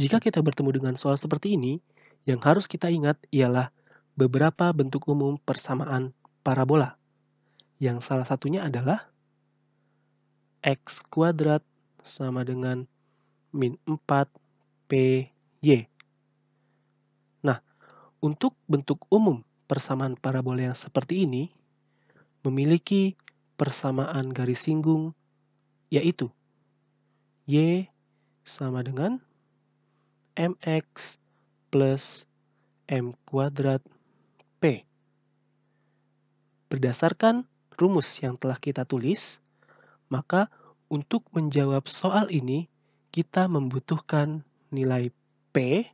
Jika kita bertemu dengan soal seperti ini, yang harus kita ingat ialah beberapa bentuk umum persamaan parabola. Yang salah satunya adalah x kuadrat sama dengan min 4 y. Nah, untuk bentuk umum persamaan parabola yang seperti ini memiliki persamaan garis singgung yaitu Y sama dengan mx plus m kuadrat p. Berdasarkan rumus yang telah kita tulis, maka untuk menjawab soal ini kita membutuhkan nilai P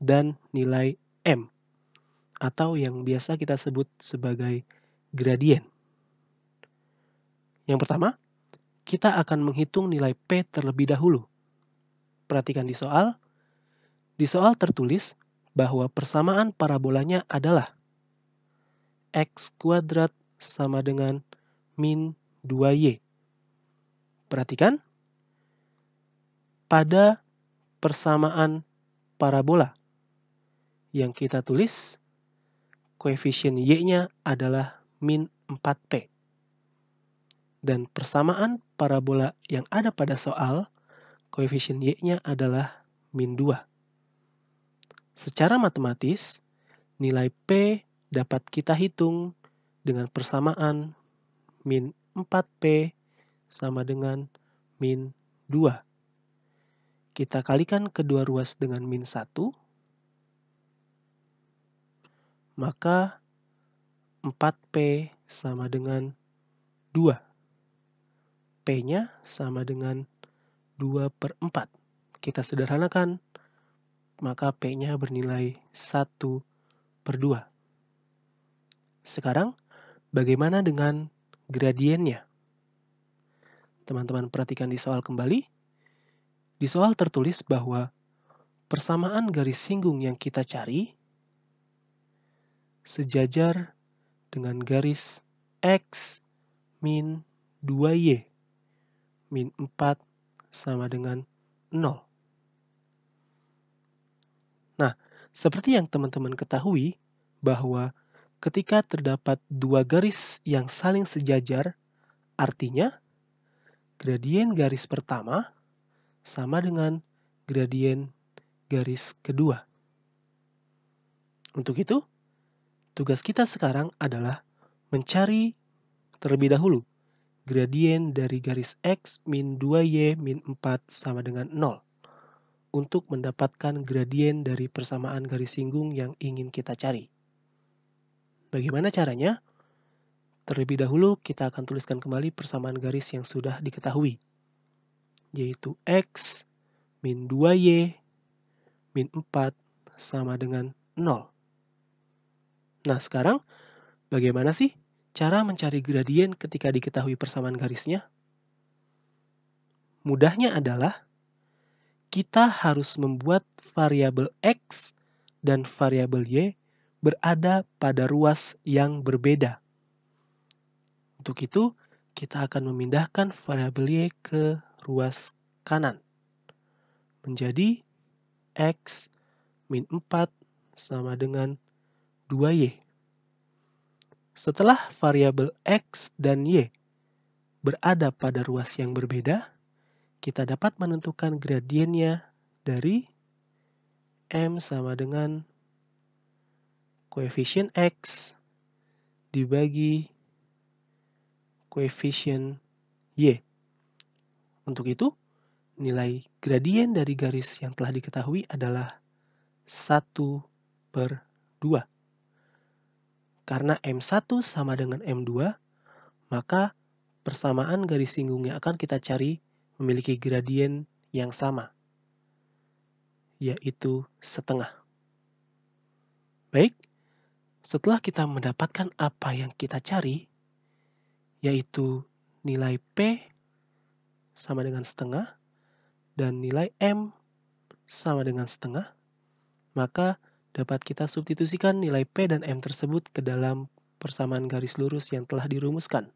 dan nilai M atau yang biasa kita sebut sebagai gradien. Yang pertama, kita akan menghitung nilai P terlebih dahulu. Perhatikan di soal. Di soal tertulis bahwa persamaan parabolanya adalah x kuadrat sama dengan min 2y. Perhatikan. Pada persamaan parabola yang kita tulis, koefisien y-nya adalah min 4p. Dan persamaan parabola yang ada pada soal koefisien y-nya adalah min 2. Secara matematis, nilai P dapat kita hitung dengan persamaan min 4P sama dengan min 2. Kita kalikan kedua ruas dengan min 1, maka 4P sama dengan 2. P-nya sama dengan 2 per 4. Kita sederhanakan, maka P-nya bernilai 1 per 2. Sekarang, bagaimana dengan gradiennya? Teman-teman perhatikan di soal kembali. Di soal tertulis bahwa persamaan garis singgung yang kita cari sejajar dengan garis X min 2Y min 4 sama dengan 0. Nah, seperti yang teman-teman ketahui, bahwa ketika terdapat dua garis yang saling sejajar, artinya gradien garis pertama sama dengan gradien garis kedua. Untuk itu, tugas kita sekarang adalah mencari terlebih dahulu gradien dari garis X min 2Y min 4 sama dengan 0 untuk mendapatkan gradien dari persamaan garis singgung yang ingin kita cari. Bagaimana caranya? Terlebih dahulu kita akan tuliskan kembali persamaan garis yang sudah diketahui, yaitu X min 2Y min 4 sama dengan 0. Nah sekarang, bagaimana sih Cara mencari gradien ketika diketahui persamaan garisnya? Mudahnya adalah kita harus membuat variabel x dan variabel y berada pada ruas yang berbeda. Untuk itu, kita akan memindahkan variabel y ke ruas kanan menjadi x min 4 sama dengan 2y. Setelah variabel X dan Y berada pada ruas yang berbeda, kita dapat menentukan gradiennya dari M sama dengan koefisien X dibagi koefisien Y. Untuk itu, nilai gradien dari garis yang telah diketahui adalah 1 per 2. Karena M1 sama dengan M2, maka persamaan garis singgungnya akan kita cari memiliki gradien yang sama, yaitu setengah. Baik, setelah kita mendapatkan apa yang kita cari, yaitu nilai P sama dengan setengah, dan nilai M sama dengan setengah, maka dapat kita substitusikan nilai P dan M tersebut ke dalam persamaan garis lurus yang telah dirumuskan,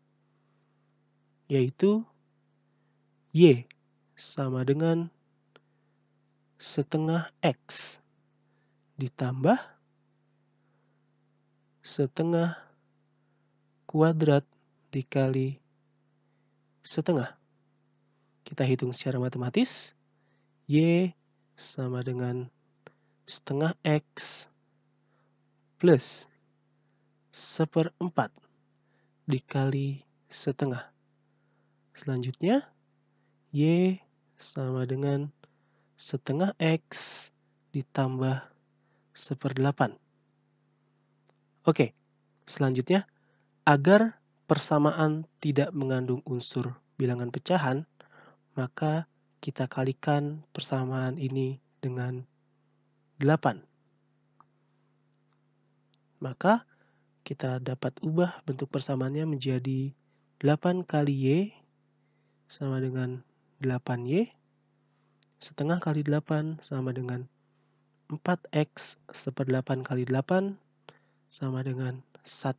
yaitu Y sama dengan setengah X ditambah setengah kuadrat dikali setengah. Kita hitung secara matematis. Y sama dengan setengah X plus seperempat dikali setengah. Selanjutnya, Y sama dengan setengah X ditambah seperdelapan. Oke, selanjutnya, agar persamaan tidak mengandung unsur bilangan pecahan, maka kita kalikan persamaan ini dengan 8. Maka kita dapat ubah bentuk persamaannya menjadi 8 kali Y sama dengan 8Y, setengah kali 8 sama dengan 4X seper 8 kali 8 sama dengan 1.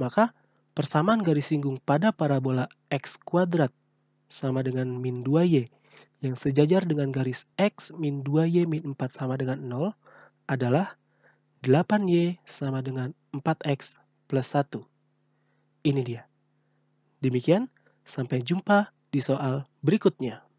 Maka persamaan garis singgung pada parabola X kuadrat sama dengan min 2Y yang sejajar dengan garis X min 2Y min 4 sama dengan 0 adalah 8Y sama dengan 4X plus 1. Ini dia. Demikian, sampai jumpa di soal berikutnya.